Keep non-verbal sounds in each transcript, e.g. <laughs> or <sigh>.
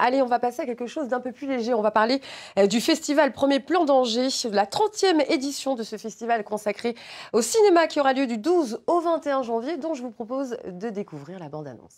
Allez, on va passer à quelque chose d'un peu plus léger. On va parler euh, du festival Premier Plan d'Angers, la 30e édition de ce festival consacré au cinéma qui aura lieu du 12 au 21 janvier, dont je vous propose de découvrir la bande-annonce.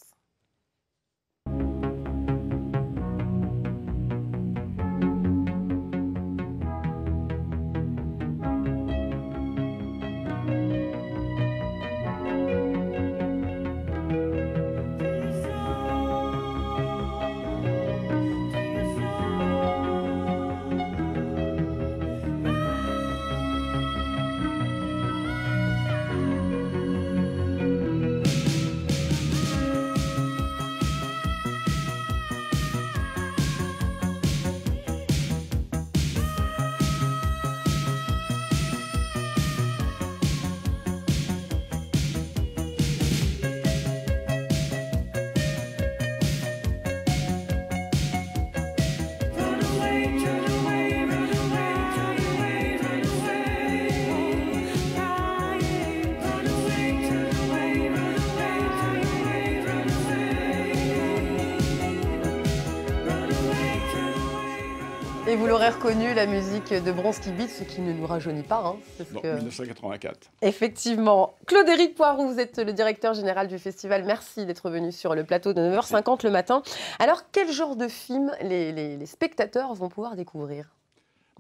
l'aurez reconnu, la musique de Bronze qui beat, ce qui ne nous rajeunit pas. Hein, 1984. Effectivement. Claude-Éric Poirou, vous êtes le directeur général du festival. Merci d'être venu sur le plateau de 9h50 le matin. Alors, quel genre de film les, spectateurs vont pouvoir découvrir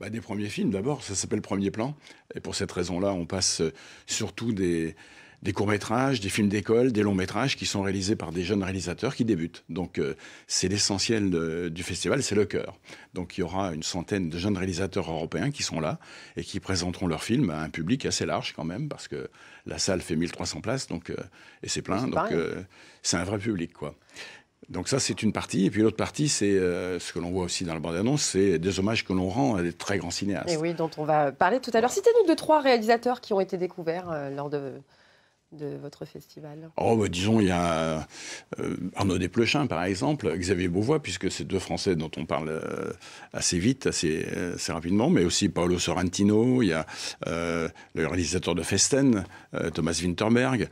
bah, des premiers films d'abord, ça s'appelle Premier Plan. Et pour cette raison-là, on passe euh, surtout des, des courts-métrages, des films d'école, des longs-métrages qui sont réalisés par des jeunes réalisateurs qui débutent. Donc euh, c'est l'essentiel du festival, c'est le cœur. Donc il y aura une centaine de jeunes réalisateurs européens qui sont là et qui présenteront leurs films à un public assez large quand même, parce que la salle fait 1300 places donc, euh, et c'est plein, donc euh, c'est un vrai public. quoi. Donc ça, c'est une partie. Et puis l'autre partie, c'est ce que l'on voit aussi dans la bande-annonce, c'est des hommages que l'on rend à des très grands cinéastes. Et oui, dont on va parler tout à l'heure. Citez-nous deux, trois réalisateurs qui ont été découverts lors de de votre festival Oh, bah, disons, il y a euh, Arnaud Desplechin, par exemple, Xavier Beauvois, puisque c'est deux Français dont on parle euh, assez vite, euh, assez, rapidement, mais aussi Paolo Sorrentino, il y a le réalisateur de Festen, Thomas Winterberg,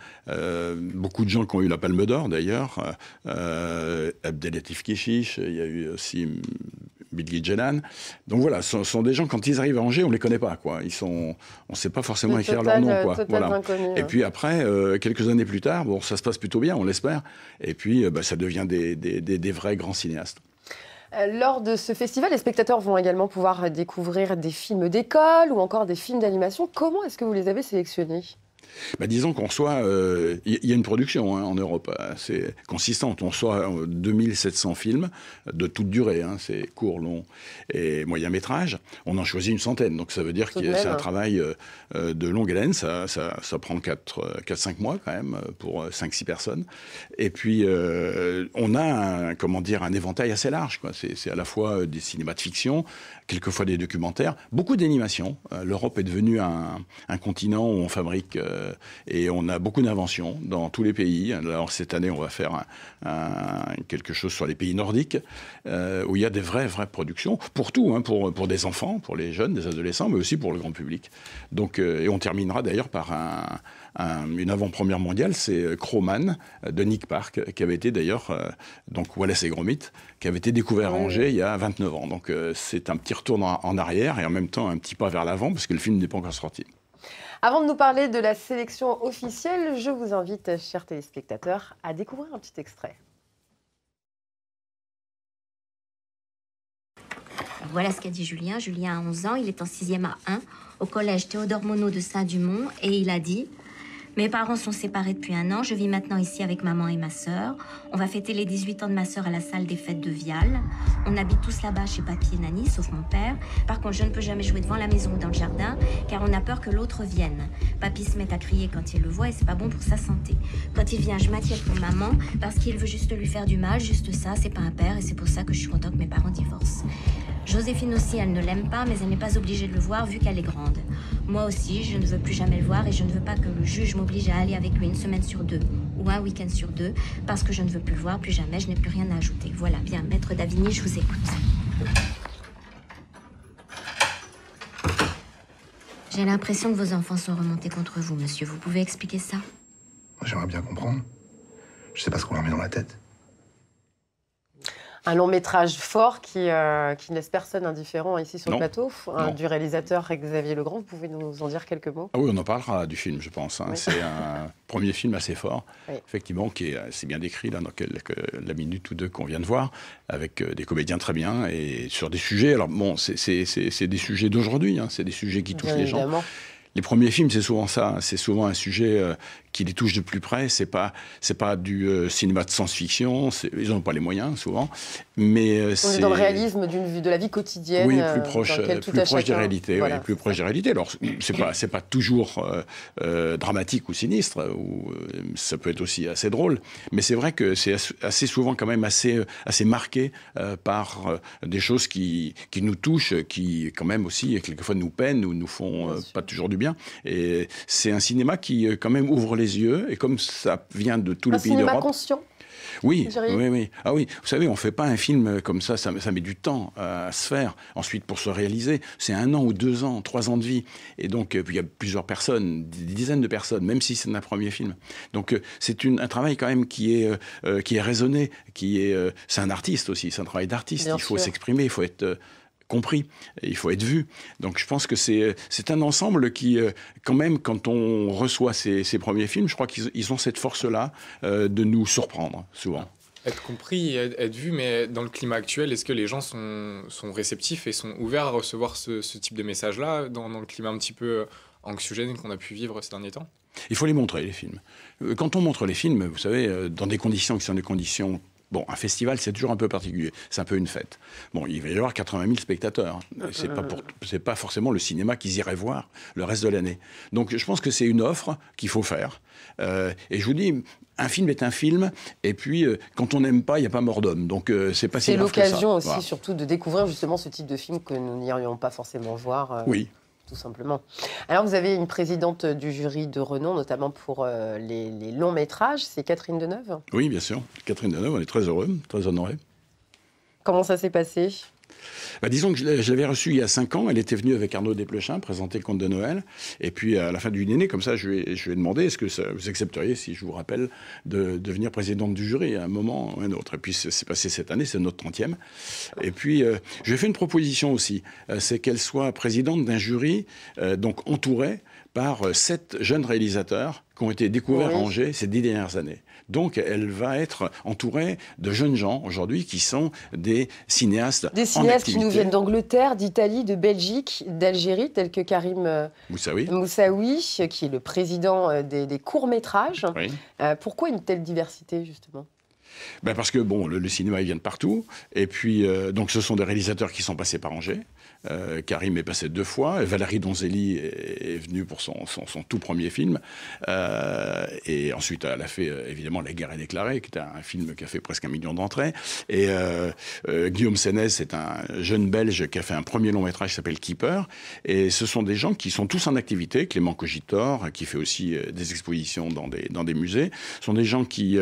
beaucoup de gens qui ont eu la Palme d'Or, d'ailleurs, Abdelatif Kishish, il y a eu aussi Bilgi Jenan. Donc voilà, ce sont des gens, quand ils arrivent à Angers, on ne les connaît pas. Quoi. Ils sont, on ne sait pas forcément écrire leur nom. Euh, quoi. et puis après, euh, quelques années plus tard, bon, ça se passe plutôt bien, on l'espère. Et puis, euh, bah, ça devient des vrais grands cinéastes. Lors de ce festival, les spectateurs vont également pouvoir découvrir des films d'école ou encore des films d'animation. Comment est-ce que vous les avez sélectionnés bah, disons qu'on soit, il euh, y, a une production hein, en Europe assez hein, consistante. On soit 2700 euh, films de toute durée, hein, c'est court, long et moyen métrage. On en choisit une centaine, donc ça veut dire que c'est un travail euh, de longue haleine. Ça, ça, ça prend 4-5 mois quand même pour 5-6 personnes. Et puis on a un, comment dire un éventail assez large. C'est à la fois des cinémas de fiction, quelquefois des documentaires, beaucoup d'animation. L'Europe est devenue un, un, continent où on fabrique euh, et on a beaucoup d'inventions dans tous les pays. Alors cette année, on va faire quelque chose sur les pays nordiques, euh, où il y a des vraies, vraies productions, pour tout, hein, pour, pour des enfants, pour les jeunes, des adolescents, mais aussi pour le grand public. Donc, euh, et on terminera d'ailleurs par une avant-première mondiale, c'est Croman de Nick Park, qui avait été d'ailleurs, donc Wallace et Gromit, qui avait été découvert à Angers il y a 29 ans. Donc c'est un petit retour en arrière et en même temps un petit pas vers l'avant, parce que le film n'est pas encore sorti. Avant de nous parler de la sélection officielle, je vous invite, chers téléspectateurs, à découvrir un petit extrait. Voilà ce qu'a dit Julien. Julien a 11 ans, il est en 6e à 1 au collège Théodore Monod de Saint-Dumont et il a dit mes parents sont séparés depuis un an. Je vis maintenant ici avec maman et ma sœur. On va fêter les 18 ans de ma sœur à la salle des fêtes de Vial. On habite tous là-bas chez papy et Nani, sauf mon père. Par contre, je ne peux jamais jouer devant la maison ou dans le jardin, car on a peur que l'autre vienne. Papy se met à crier quand il le voit et c'est pas bon pour sa santé. Quand il vient, je m'attire pour maman, parce qu'il veut juste lui faire du mal, juste ça, c'est pas un père et c'est pour ça que je suis contente que mes parents divorcent. Joséphine aussi, elle ne l'aime pas, mais elle n'est pas obligée de le voir vu qu'elle est grande. Moi aussi, je ne veux plus jamais le voir et je ne veux pas que le juge m'oblige à aller avec lui une semaine sur deux ou un week-end sur deux parce que je ne veux plus le voir, plus jamais, je n'ai plus rien à ajouter. Voilà, bien, maître Davigny, je vous écoute. J'ai l'impression que vos enfants sont remontés contre vous, monsieur. Vous pouvez expliquer ça J'aimerais bien comprendre. Je sais pas ce qu'on leur met dans la tête un long métrage fort qui, euh, qui ne laisse personne indifférent ici sur le plateau, du réalisateur Xavier Legrand. Vous pouvez nous en dire quelques mots Ah oui, on en parlera du film, je pense. Hein. C'est un <laughs> premier film assez fort, effectivement, qui est assez bien décrit là, dans la minute ou deux qu'on vient de voir, avec euh, des comédiens très bien et sur des sujets. Alors bon, c'est des sujets d'aujourd'hui, hein. c'est des sujets qui touchent les gens. Les premiers films, c'est souvent ça. Hein. C'est souvent un sujet euh, qui les touche de plus près. C'est pas c'est pas du euh, cinéma de science-fiction. Ils n'ont pas les moyens souvent. Mais euh, c'est dans le réalisme d'une de la vie quotidienne. Oui, euh, plus proche, plus des réalités. plus proche des réalités. Alors c'est pas c'est pas toujours dramatique ou sinistre. Ou ça peut être aussi assez drôle. Mais c'est vrai que c'est assez souvent quand même assez assez marqué par des choses qui qui nous touchent, qui quand même aussi quelquefois nous peinent ou nous font pas toujours du bien. Et c'est un cinéma qui quand même ouvre les yeux, et comme ça vient de tous les pays d'Europe. oui, oui, oui. Ah oui, vous savez, on ne fait pas un film comme ça, ça, met du temps à, se faire, ensuite pour se réaliser. C'est un an ou deux ans, trois ans de vie. Et donc, euh, il y a plusieurs personnes, des dizaines de personnes, même si c'est un premier film. Donc, euh, c'est un travail quand même qui est, euh, qui est raisonné, qui est... c'est un artiste aussi, c'est un travail d'artiste. Il faut s'exprimer, il faut être compris, il faut être vu. Donc je pense que c'est euh, un ensemble qui, euh, quand même, quand on reçoit ces, premiers films, je crois qu'ils ont cette force-là euh, de nous surprendre souvent. Ah. Être compris, être, vu, mais dans le climat actuel, est-ce que les gens sont, sont, réceptifs et sont ouverts à recevoir ce, type de message-là dans, dans le climat un petit peu anxiogène qu'on a pu vivre ces derniers temps Il faut les montrer, les films. Quand on montre les films, vous savez, dans des conditions qui sont des conditions Bon, un festival, c'est toujours un peu particulier. C'est un peu une fête. Bon, il va y avoir 80 000 spectateurs. Ce n'est pas forcément le cinéma qu'ils iraient voir le reste de l'année. Donc, je pense que c'est une offre qu'il faut faire. Euh, et je vous dis, un film est un film, et puis euh, quand on n'aime pas, il n'y a pas mort d'homme. Donc euh, c'est pas si C'est l'occasion aussi, surtout, de découvrir justement ce type de film que nous n'irions pas forcément voir. Oui, tout simplement. Alors, vous avez une présidente du jury de renom, notamment pour euh, les, longs métrages, c'est Catherine Deneuve Oui, bien sûr. Catherine Deneuve, on est très heureux, très honoré. Comment ça s'est passé bah, disons que je l'avais reçue il y a 5 ans. Elle était venue avec Arnaud Desplechin présenter le conte de Noël. Et puis, à la fin du dîner, comme ça, je lui ai, demandé est-ce que vous accepteriez, si je vous rappelle, de devenir présidente du jury à un moment ou un autre Et puis, c'est passé cette année, c'est notre 30e. Et puis, euh, j'ai fait une proposition aussi euh, c'est qu'elle soit présidente d'un jury, euh, donc entourée par euh, sept jeunes réalisateurs qui ont été découverts à Angers ces dix dernières années. Donc elle va être entourée de jeunes gens aujourd'hui qui sont des cinéastes. Des cinéastes qui nous viennent d'Angleterre, d'Italie, de Belgique, d'Algérie, tels que Karim euh, Moussaoui, qui est le président euh, des, courts-métrages. pourquoi une telle diversité justement ben, parce que bon, le, cinéma, il vient de partout. Et puis, euh, donc, ce sont des réalisateurs qui sont passés par Angers. Euh, Karim est passé deux fois. Valérie Donzelli est, venue pour son, son, tout premier film. Euh, et ensuite, elle a fait évidemment La guerre est déclarée, qui est un film qui a fait presque un million d'entrées. Et Guillaume Sénès est un jeune Belge qui a fait un premier long métrage qui s'appelle Keeper. Et ce sont des gens qui sont tous en activité. Clément Cogitor, qui fait aussi des expositions dans des, dans des musées, ce sont des gens qui,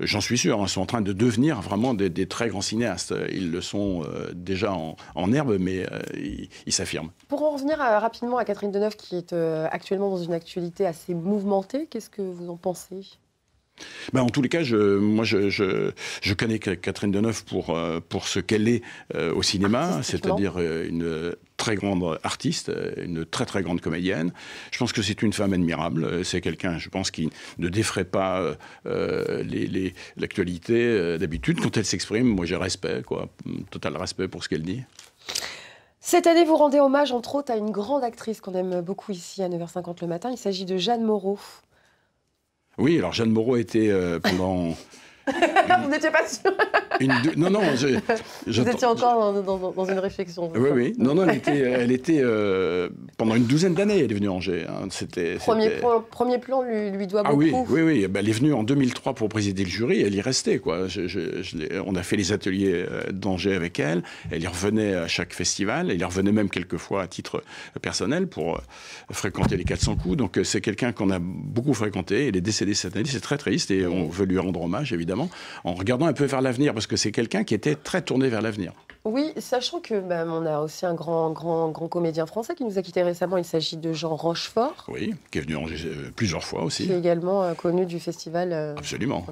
j'en suis sûr, hein, sont en train de devenir vraiment des, très grands cinéastes. Ils le sont euh, déjà en, herbe, mais euh, ils s'affirment. Pour en revenir euh, rapidement à Catherine Deneuve, qui est actuellement dans une actualité assez mouvementée, qu'est-ce que vous en pensez ben, en tous les cas, je, moi, je, connais Catherine Deneuve pour, euh, pour ce qu'elle est euh, au cinéma, c'est-à-dire euh, une très grande artiste, une très très grande comédienne. Je pense que c'est une femme admirable. C'est quelqu'un, je pense, qui ne défraie pas l'actualité d'habitude. Quand elle s'exprime, moi, j'ai respect, quoi, total respect pour ce qu'elle dit. Cette année, vous rendez hommage, entre autres, à une grande actrice qu'on aime beaucoup ici à 9h50 le matin. Il s'agit de Jeanne Moreau. Oui, alors Jeanne Moreau était euh, pendant. <laughs> <laughs> Vous n'étiez pas sûr Non, non. Je, Vous étiez encore dans, une réflexion. Oui, oui. Non, non, elle était, euh, pendant une douzaine d'années, elle est venue à Angers. Hein. C'était, premier, premier, plan lui, lui doit ah beaucoup. oui, oui, oui. Bah, elle est venue en 2003 pour présider le jury, elle y restait. Quoi. on a fait les ateliers euh, d'Angers avec elle, elle y revenait à chaque festival, elle y revenait même quelques fois à titre euh, personnel pour fréquenter les 400 coups. Donc c'est quelqu'un qu'on a beaucoup fréquenté, elle est décédée cette année, c'est très triste et on veut lui rendre hommage évidemment en regardant un peu vers l'avenir, parce que c'est quelqu'un qui était très tourné vers l'avenir. Oui, sachant que bah, on a aussi un grand, grand, grand comédien français qui nous a quitté récemment. Il s'agit de Jean Rochefort. Oui, qui est venu euh, plusieurs fois aussi. Qui est également euh, connu du festival. Euh, Absolument.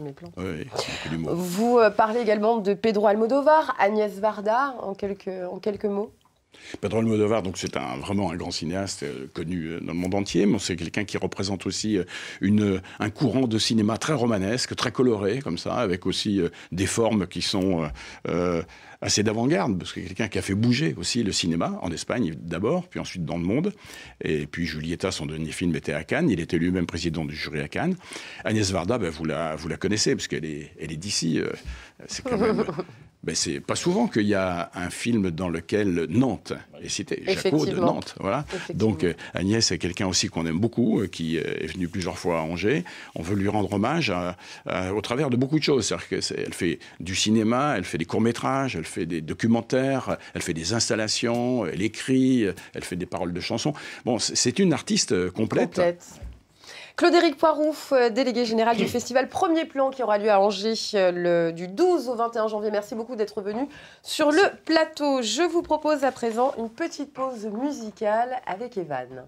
Vous parlez également de Pedro Almodovar, Agnès Varda, en quelques, en quelques mots. Pedro Almodovar, donc c'est vraiment un grand cinéaste euh, connu euh, dans le monde entier, mais c'est quelqu'un qui représente aussi euh, un courant de cinéma très romanesque, très coloré, comme ça, avec aussi des formes qui sont assez d'avant-garde, parce que quelqu'un qui a fait bouger aussi le cinéma, en Espagne d'abord, puis ensuite dans le monde. Et puis Julieta, son dernier film était à Cannes, il était lui-même président du jury à Cannes. Agnès Varda, ben, vous, la, vous la connaissez, parce qu'elle est, elle est d'ici. c'est quand même <laughs> Ben, c'est pas souvent qu'il y a un film dans lequel Nantes est c'était Jaco de Nantes. Voilà. Donc euh, Agnès est quelqu'un aussi qu'on aime beaucoup, euh, qui euh, est venue plusieurs fois à Angers. On veut lui rendre hommage au travers de beaucoup de choses. cest à fait du cinéma, elle fait des courts-métrages, elle fait des documentaires, elle fait des installations, elle écrit, elle fait des paroles de chansons. Bon, c'est une artiste complète. complète. Claude-Éric Poirouf, euh, délégué général du festival Premier Plan qui aura lieu à Angers euh, du 12 au 21 janvier. Merci beaucoup d'être venu sur le plateau. Je vous propose à présent une petite pause musicale avec Evan.